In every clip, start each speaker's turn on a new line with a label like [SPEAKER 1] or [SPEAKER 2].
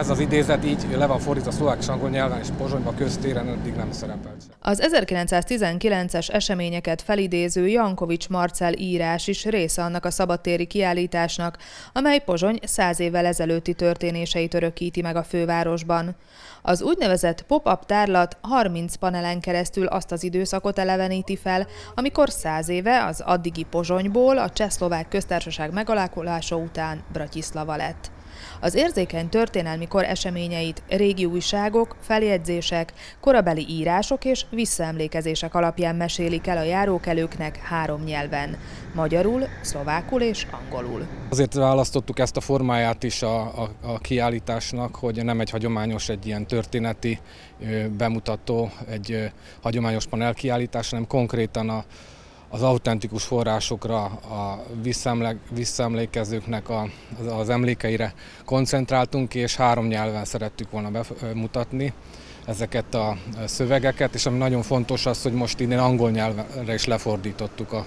[SPEAKER 1] Ez az idézet így le van fordítva szlovák és angol nyelven, és Pozsonyba köztéren eddig nem szerepelt.
[SPEAKER 2] Az 1919-es eseményeket felidéző Jankovics Marcel írás is része annak a szabadtéri kiállításnak, amely Pozsony száz évvel ezelőtti történéseit örökíti meg a fővárosban. Az úgynevezett pop-up tárlat 30 panelen keresztül azt az időszakot eleveníti fel, amikor száz éve az addigi Pozsonyból a Csehszlovák köztársaság megalakulása után Bratislava lett. Az érzékeny történelmi kor eseményeit régi újságok, feljegyzések, korabeli írások és visszaemlékezések alapján mesélik el a járókelőknek három nyelven, magyarul, szlovákul és
[SPEAKER 1] angolul. Azért választottuk ezt a formáját is a, a, a kiállításnak, hogy nem egy hagyományos, egy ilyen történeti bemutató, egy hagyományos panelkiállítás, hanem konkrétan a az autentikus forrásokra, a visszaemle, visszaemlékezőknek a, az, az emlékeire koncentráltunk, és három nyelven szerettük volna bemutatni ezeket a szövegeket, és ami nagyon fontos az, hogy most innen angol nyelvre is lefordítottuk a,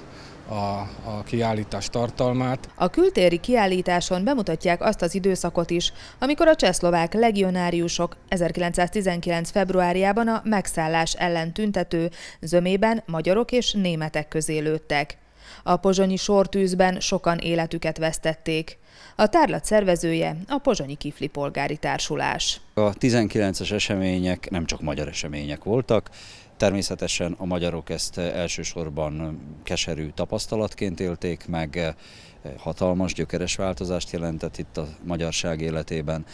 [SPEAKER 1] a, a kiállítás tartalmát.
[SPEAKER 2] A kültéri kiállításon bemutatják azt az időszakot is, amikor a csehszlovák legionáriusok 1919. februárjában a megszállás ellen tüntető zömében magyarok és németek közé lőttek. A pozsonyi sortűzben sokan életüket vesztették. A tárlat szervezője a Pozsonyi Kifli Polgári Társulás.
[SPEAKER 3] A 19-es események nem csak magyar események voltak, Természetesen a magyarok ezt elsősorban keserű tapasztalatként élték meg, hatalmas gyökeres változást jelentett itt a magyarság életében,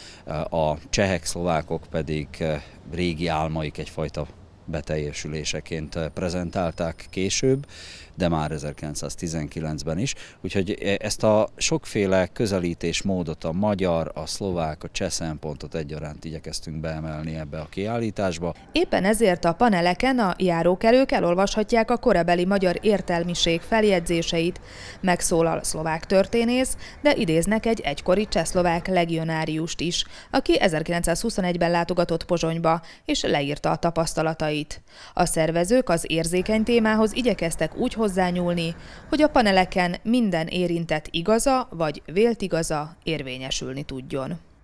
[SPEAKER 3] a csehek, szlovákok pedig régi álmaik egyfajta beteljesüléseként eh, prezentálták később, de már 1919-ben is. Úgyhogy eh, ezt a sokféle közelítésmódot, a magyar, a szlovák, a cseh szempontot egyaránt igyekeztünk beemelni ebbe a kiállításba.
[SPEAKER 2] Éppen ezért a paneleken a járókelők elolvashatják a korabeli magyar értelmiség feljegyzéseit. Megszólal szlovák történész, de idéznek egy egykori csehszlovák legionáriust is, aki 1921-ben látogatott Pozsonyba, és leírta a tapasztalatait gondolatait. A szervezők az érzékeny témához igyekeztek úgy hozzányúlni, hogy a paneleken minden érintett igaza vagy vélt igaza érvényesülni tudjon.